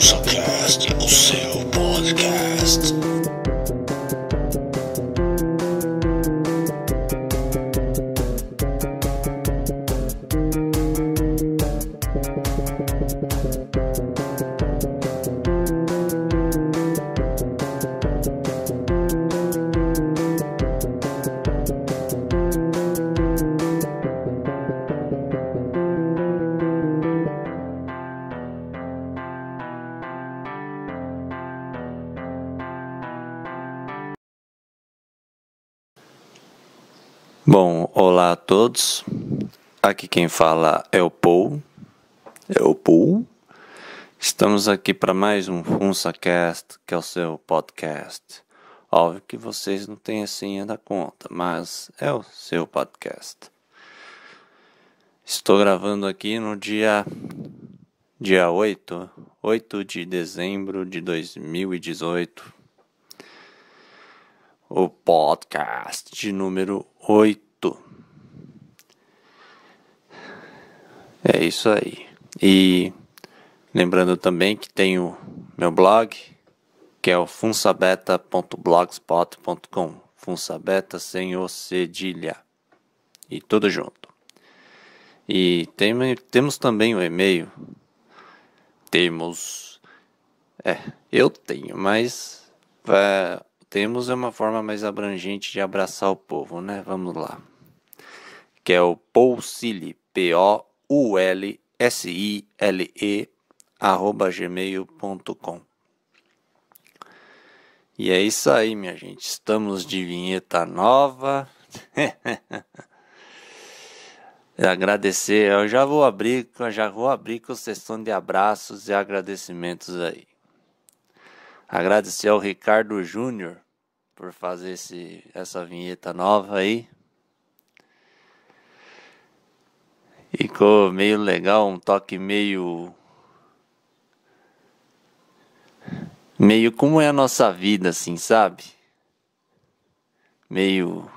Fonsacast, o seu Bom, olá a todos. Aqui quem fala é o Paul. É o Paul. Estamos aqui para mais um FunsaCast, que é o seu podcast. Óbvio que vocês não têm a senha da conta, mas é o seu podcast. Estou gravando aqui no dia dia 8, 8 de dezembro de 2018. O podcast de número 8. É isso aí. E lembrando também que tenho meu blog, que é o funsabeta.blogspot.com. Funsabeta sem o cedilha. E tudo junto. E tem, temos também o e-mail. Temos. É, eu tenho, mas é, temos é uma forma mais abrangente de abraçar o povo, né? Vamos lá. Que é o Poulsile, P-O-U-L-S-I-L-E, arroba gmail.com. E é isso aí, minha gente. Estamos de vinheta nova. É agradecer, eu já vou abrir, já vou abrir com sessão de abraços e agradecimentos aí. Agradecer ao Ricardo Júnior, por fazer esse, essa vinheta nova aí. Ficou meio legal, um toque meio. Meio como é a nossa vida, assim, sabe? Meio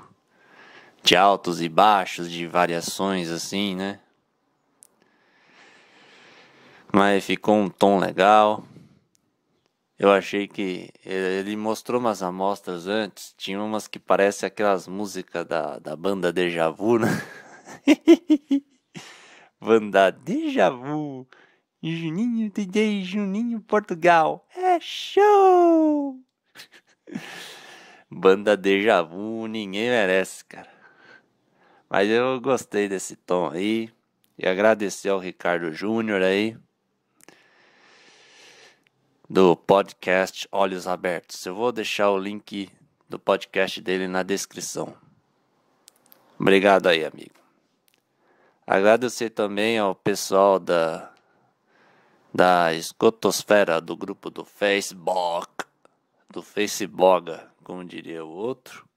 de altos e baixos, de variações, assim, né? Mas ficou um tom legal. Eu achei que ele mostrou umas amostras antes, tinha umas que parecem aquelas músicas da, da banda Deja Vu, né? banda Deja Vu, Juninho DJ Juninho Portugal, é show! banda Deja Vu, ninguém merece, cara. Mas eu gostei desse tom aí, e agradecer ao Ricardo Júnior aí, do podcast Olhos Abertos. Eu vou deixar o link do podcast dele na descrição. Obrigado aí, amigo. Agradecer também ao pessoal da da escotosfera do grupo do Facebook, do Facebook, como diria o outro,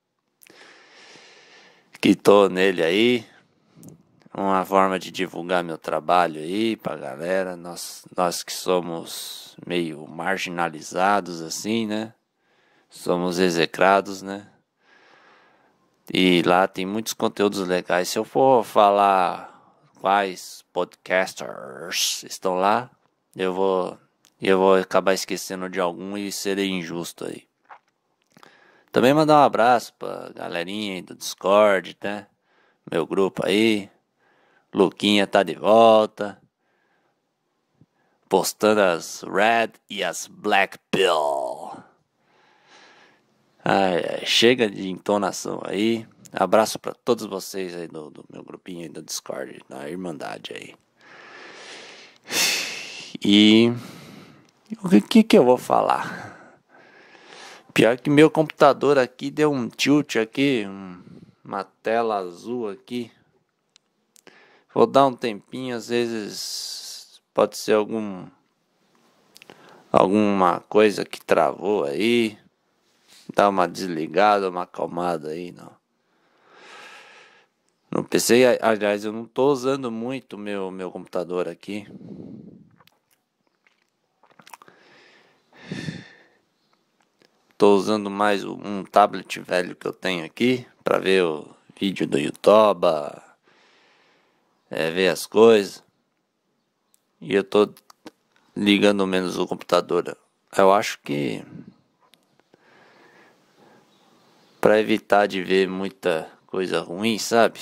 que tô nele aí, uma forma de divulgar meu trabalho aí pra galera. Nós, nós que somos meio marginalizados assim, né? Somos execrados, né? E lá tem muitos conteúdos legais. Se eu for falar quais podcasters estão lá, eu vou eu vou acabar esquecendo de algum e serei injusto aí. Também mandar um abraço pra galerinha aí do Discord, né? Meu grupo aí. Luquinha tá de volta. Postando as red e as black pill. Ai, chega de entonação aí. Abraço para todos vocês aí do, do, meu grupinho aí do Discord, da Irmandade aí. E o que que eu vou falar? Pior que meu computador aqui deu um tilt aqui, uma tela azul aqui. Vou dar um tempinho, às vezes pode ser algum alguma coisa que travou aí. Dar uma desligada, uma acalmada aí, não. Não pensei, aliás, eu não tô usando muito meu meu computador aqui. Tô usando mais um tablet velho que eu tenho aqui para ver o vídeo do YouTube é, ver as coisas. E eu tô ligando menos o computador. Eu acho que para evitar de ver muita coisa ruim, sabe?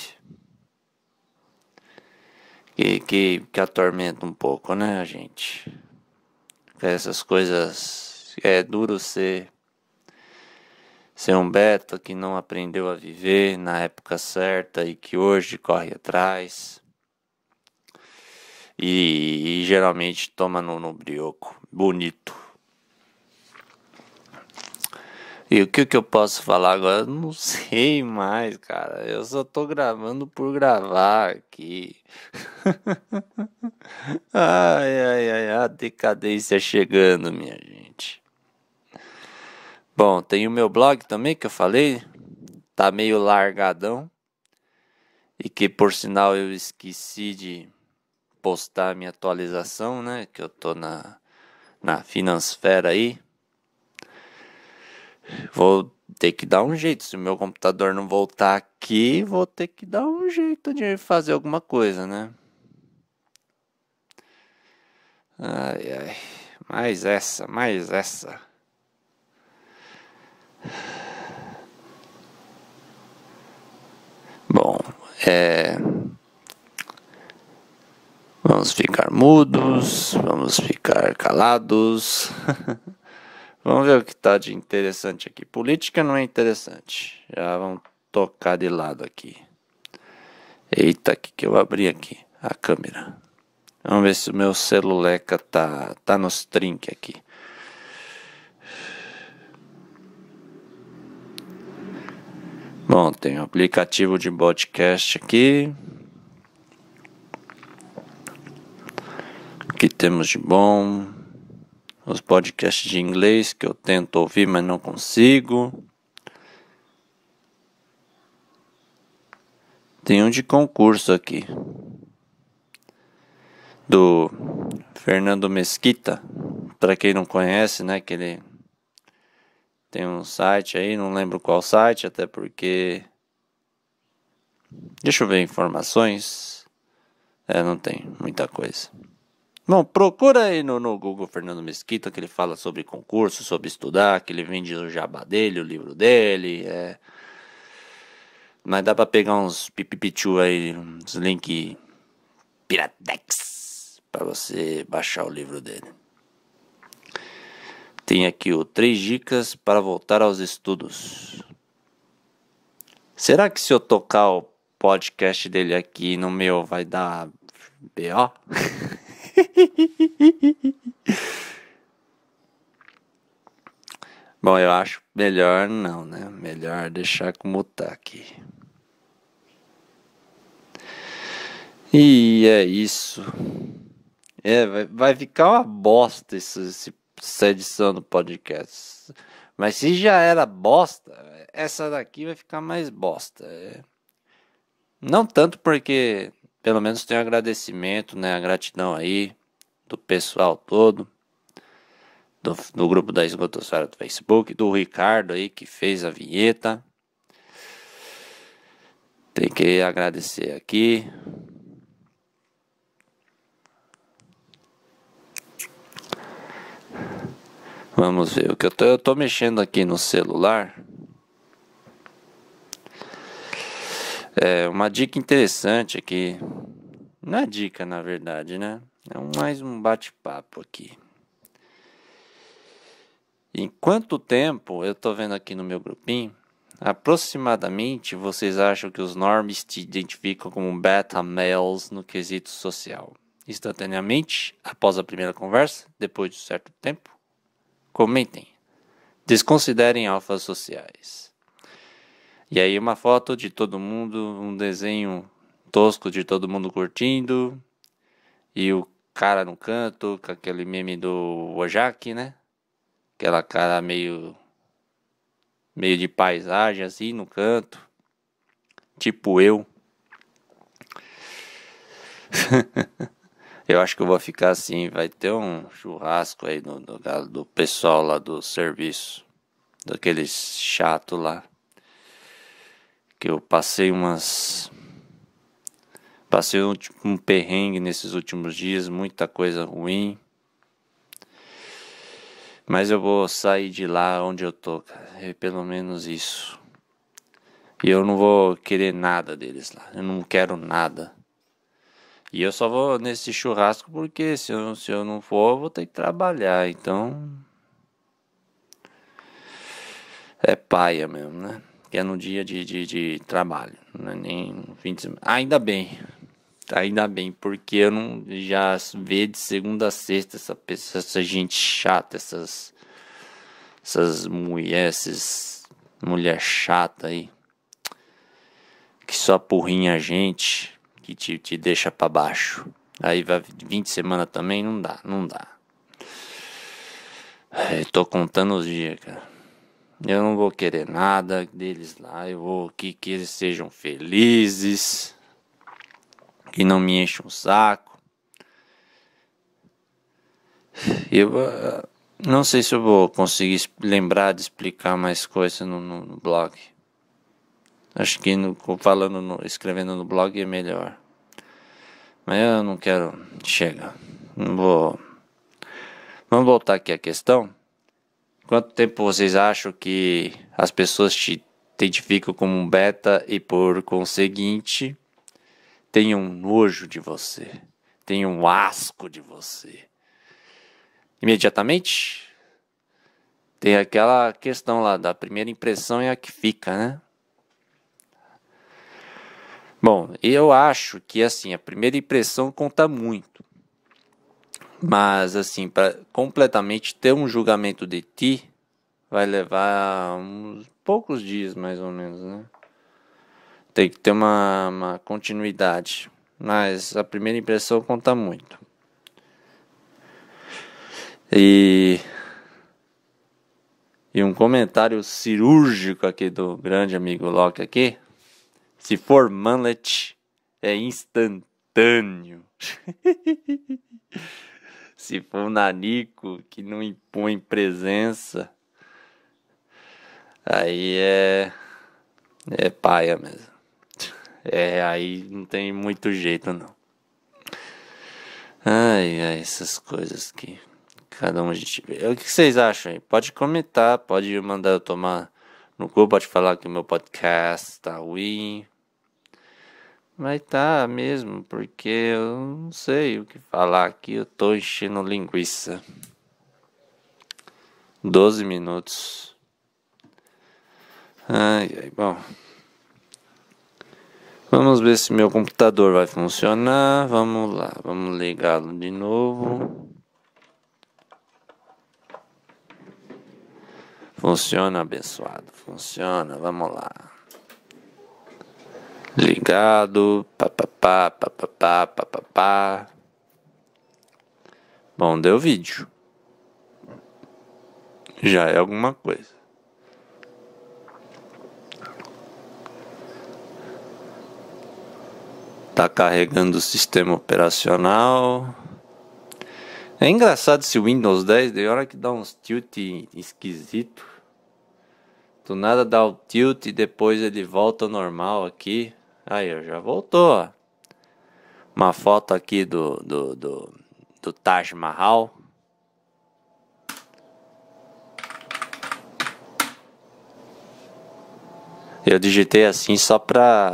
Que, que, que atormenta um pouco, né, a gente? Essas coisas. É duro ser. Ser um beta que não aprendeu a viver na época certa e que hoje corre atrás. E, e geralmente toma no, no brioco. Bonito. E o que, que eu posso falar agora? Eu não sei mais, cara. Eu só tô gravando por gravar aqui. ai, ai, ai, a decadência chegando, minha gente. Bom, tem o meu blog também que eu falei. Tá meio largadão. E que por sinal eu esqueci de postar a minha atualização, né? Que eu tô na, na Finansfera aí. Vou ter que dar um jeito. Se o meu computador não voltar aqui, vou ter que dar um jeito de fazer alguma coisa, né? Ai, ai. Mais essa, mais essa. Bom, é. Vamos ficar mudos, vamos ficar calados. vamos ver o que está de interessante aqui. Política não é interessante. Já vamos tocar de lado aqui. Eita, que que eu abri aqui a câmera. Vamos ver se o meu celuleca tá tá nos trinques aqui. Bom, tem um aplicativo de podcast aqui. que temos de bom, os podcasts de inglês que eu tento ouvir, mas não consigo. Tem um de concurso aqui do Fernando Mesquita, para quem não conhece, né, que ele tem um site aí, não lembro qual site, até porque Deixa eu ver informações. É, não tem muita coisa. Bom, procura aí no, no Google Fernando Mesquita, que ele fala sobre concurso, sobre estudar, que ele vende o jabá dele, o livro dele. É... Mas dá pra pegar uns pipipichu aí, uns link piratex, pra você baixar o livro dele. Tem aqui o três dicas para voltar aos estudos. Será que se eu tocar o podcast dele aqui no meu vai dar B.O.? Bom, eu acho melhor não, né? Melhor deixar como tá aqui. E é isso. É, vai, vai ficar uma bosta isso, esse, essa edição do podcast. Mas se já era bosta, essa daqui vai ficar mais bosta. É, não tanto porque pelo menos tem agradecimento, né? A gratidão aí do pessoal todo, do, do grupo da Esgotosfera do Facebook, do Ricardo aí que fez a vinheta. Tem que agradecer aqui. Vamos ver o que eu tô, eu tô mexendo aqui no celular. É, uma dica interessante aqui. Não é dica, na verdade, né? É um, mais um bate-papo aqui. Em quanto tempo, eu estou vendo aqui no meu grupinho, aproximadamente vocês acham que os normes te identificam como beta males no quesito social? Instantaneamente, após a primeira conversa, depois de certo tempo? Comentem. Desconsiderem alfas sociais. E aí uma foto de todo mundo, um desenho tosco de todo mundo curtindo. E o cara no canto, com aquele meme do Ojak, né? Aquela cara meio meio de paisagem assim no canto. Tipo eu. eu acho que eu vou ficar assim, vai ter um churrasco aí no do, do pessoal lá do serviço, daqueles chato lá que eu passei umas passei um, tipo, um perrengue nesses últimos dias, muita coisa ruim. Mas eu vou sair de lá onde eu tô, cara. É pelo menos isso. E eu não vou querer nada deles lá. Eu não quero nada. E eu só vou nesse churrasco porque se eu, se eu não for, eu vou ter que trabalhar. Então. É paia mesmo, né? que é no dia de, de, de trabalho, é nem fim de semana. Ainda bem, ainda bem, porque eu não já vê de segunda a sexta essa, pessoa, essa gente chata, essas, essas mulheres, mulher chata aí, que só porrinha a gente, que te, te deixa para baixo. Aí vai 20 semana também, não dá, não dá. Eu é, tô contando os dias, cara. Eu não vou querer nada deles lá. Eu vou que, que eles sejam felizes. Que não me enchem um saco. Eu ah, não sei se eu vou conseguir lembrar de explicar mais coisas no, no, no blog. Acho que no, falando, no, escrevendo no blog é melhor. Mas eu não quero. Chega. Não vou. Vamos voltar aqui à questão. Quanto tempo vocês acham que as pessoas te identificam como um beta e por conseguinte tenham um nojo de você, têm um asco de você? Imediatamente? Tem aquela questão lá da primeira impressão é a que fica, né? Bom, eu acho que assim, a primeira impressão conta muito. Mas, assim, para completamente ter um julgamento de ti, vai levar uns poucos dias, mais ou menos, né? Tem que ter uma, uma continuidade. Mas a primeira impressão conta muito. E. E um comentário cirúrgico aqui do grande amigo Locke aqui. Se for mullet, é instantâneo. Se for nanico que não impõe presença, aí é. É paia mesmo. É, aí não tem muito jeito não. Ai, ai, essas coisas que cada um a gente vê. É o que vocês acham aí? Pode comentar, pode mandar eu tomar no cu, pode falar que meu podcast tá ruim. Mas tá mesmo, porque eu não sei o que falar aqui, eu tô enchendo linguiça. Doze minutos. Ai, ai, bom. Vamos ver se meu computador vai funcionar. Vamos lá, vamos ligá-lo de novo. Funciona, abençoado. Funciona, vamos lá ligado, papapá, papapá, papapá. Bom, deu vídeo. Já é alguma coisa. Tá carregando o sistema operacional. É engraçado esse Windows 10, de hora que dá uns tilt esquisito. Do nada dá o tilt e depois ele volta ao normal aqui. Aí, já voltou. Uma foto aqui do, do, do, do Taj Mahal. Eu digitei assim só pra.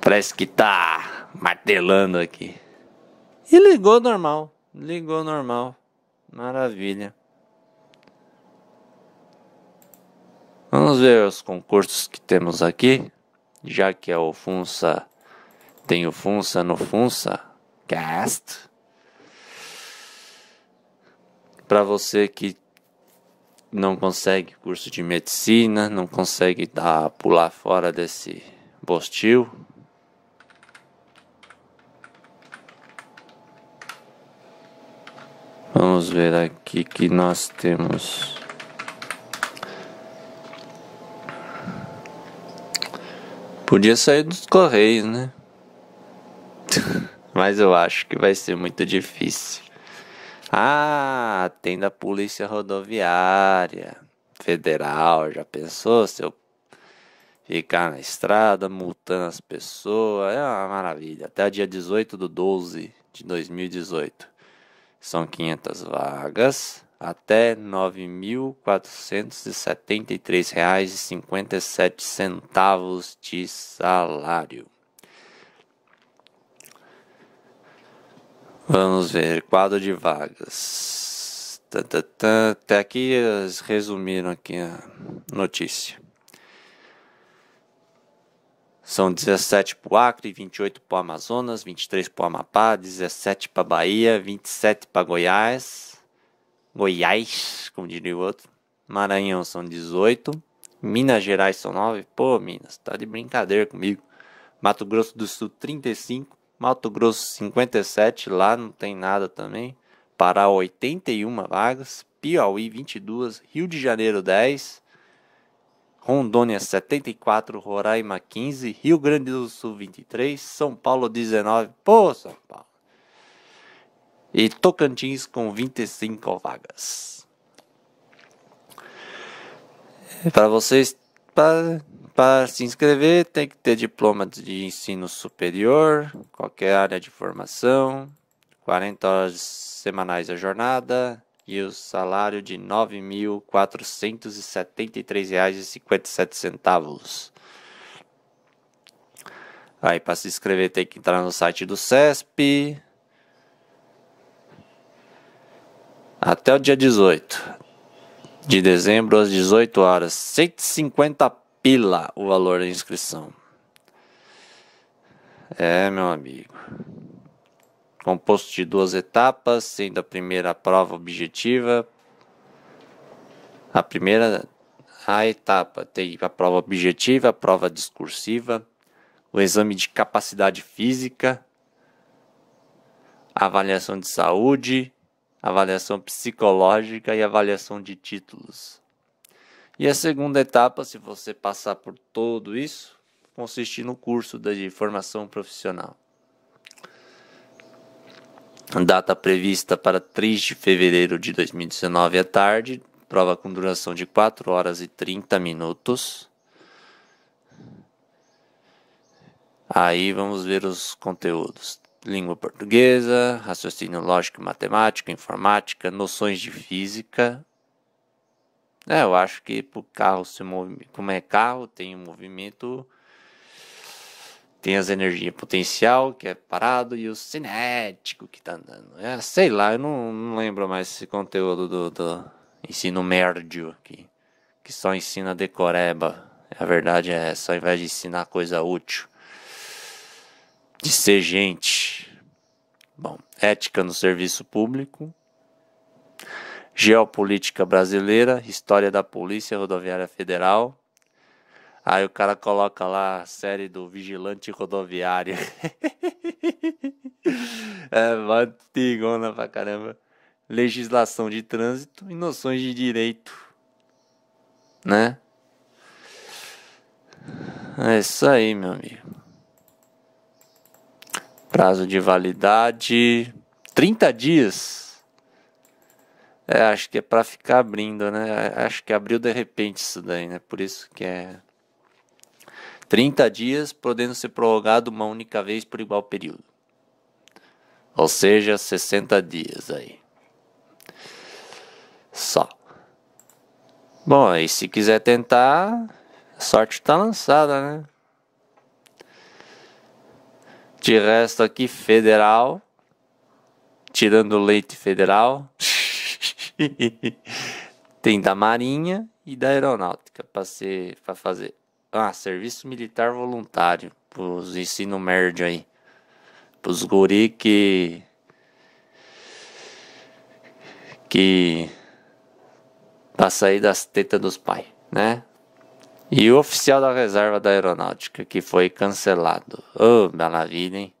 Parece que tá martelando aqui. E ligou normal. Ligou normal. Maravilha. Vamos ver os concursos que temos aqui já que é o Funsa, tem o Funsa no Funsa Cast. Para você que não consegue curso de medicina, não consegue dar, pular fora desse postil Vamos ver aqui que nós temos. Podia sair dos Correios, né? Mas eu acho que vai ser muito difícil. Ah, tem da Polícia Rodoviária Federal. Já pensou se eu ficar na estrada multando as pessoas? É uma maravilha. Até o dia 18 do 12 de 2018. São 500 vagas até R$ 9.473,57 de salário. Vamos ver, quadro de vagas. Até aqui eles resumiram aqui a notícia. São 17 para o Acre, 28 para o Amazonas, 23 para o Amapá, 17 para a Bahia, 27 para Goiás, Goiás, como diria o outro. Maranhão são 18. Minas Gerais são 9. Pô, Minas, tá de brincadeira comigo. Mato Grosso do Sul 35. Mato Grosso 57, lá não tem nada também. Pará 81 vagas. Piauí 22. Rio de Janeiro 10. Rondônia 74, Roraima 15, Rio Grande do Sul 23, São Paulo 19. Pô, São Paulo e Tocantins com 25 vagas. Para vocês, para se inscrever, tem que ter diploma de ensino superior, qualquer área de formação, 40 horas semanais a jornada e o salário de R$ 9.473,57. Aí para se inscrever tem que entrar no site do CESP, até o dia 18 de dezembro às 18 horas. 150 pila o valor da inscrição. É, meu amigo. Composto de duas etapas, sendo a primeira a prova objetiva. A primeira a etapa tem a prova objetiva, a prova discursiva, o exame de capacidade física, a avaliação de saúde, avaliação psicológica e avaliação de títulos. E a segunda etapa, se você passar por tudo isso, consiste no curso de formação profissional. Data prevista para 3 de fevereiro de 2019 à tarde, prova com duração de 4 horas e 30 minutos. Aí vamos ver os conteúdos língua portuguesa, raciocínio lógico e matemático, informática, noções de física. É, eu acho que pro carro se move, como é carro, tem o um movimento, tem as energias potencial, que é parado, e o cinético que tá andando. É, sei lá, eu não, não lembro mais esse conteúdo do, do ensino médio aqui, que só ensina decoreba. A verdade é essa, ao invés de ensinar coisa útil, de ser gente. Bom, ética no serviço público. Geopolítica brasileira, história da Polícia Rodoviária Federal. Aí o cara coloca lá a série do Vigilante Rodoviário. é antigona pra caramba. Legislação de trânsito e noções de direito. Né? É isso aí, meu amigo. Prazo de validade: 30 dias. É, acho que é para ficar abrindo, né? Acho que abriu de repente isso daí, né? Por isso que é 30 dias, podendo ser prorrogado uma única vez por igual período. Ou seja, 60 dias aí. Só. Bom, e se quiser tentar, a sorte está lançada, né? De resto aqui, federal. Tirando leite federal. Tem da Marinha e da Aeronáutica para fazer. Ah, serviço militar voluntário. Pros ensino médio aí. Pros guri que. Que. Pra sair das tetas dos pais, né? E o oficial da reserva da aeronáutica, que foi cancelado. Oh, maravilha, hein?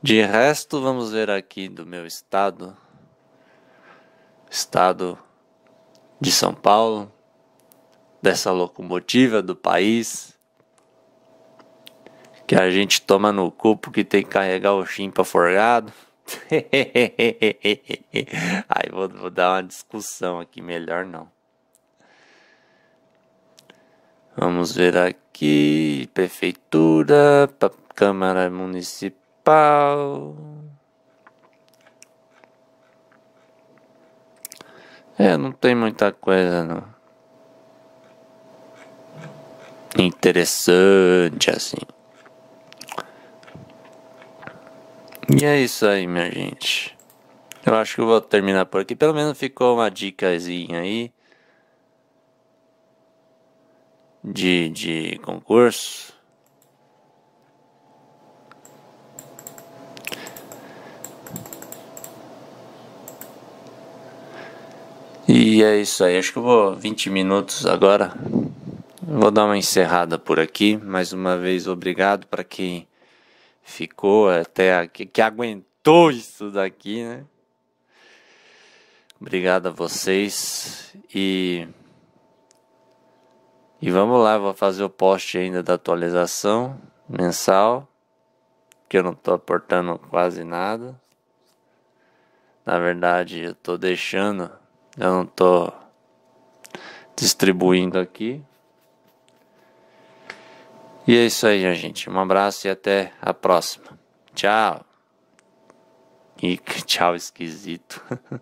De resto, vamos ver aqui do meu estado. Estado de São Paulo. Dessa locomotiva do país. Que a gente toma no cu porque tem que carregar o chimpa forgado. Aí vou, vou dar uma discussão aqui, melhor não. Vamos ver aqui, prefeitura, Câmara Municipal. É, não tem muita coisa não. Interessante assim. E é isso aí, minha gente. Eu acho que eu vou terminar por aqui. Pelo menos ficou uma dicasinha aí de, de concurso. E é isso aí, acho que eu vou 20 minutos agora. Vou dar uma encerrada por aqui. Mais uma vez, obrigado para quem ficou até aqui, que aguentou isso daqui, né? Obrigado a vocês e e vamos lá, vou fazer o post ainda da atualização mensal, que eu não estou aportando quase nada. Na verdade, eu estou deixando, eu não estou distribuindo aqui. E é isso aí, gente. Um abraço e até a próxima. Tchau. E tchau esquisito.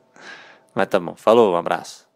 Mas tá bom. Falou, um abraço.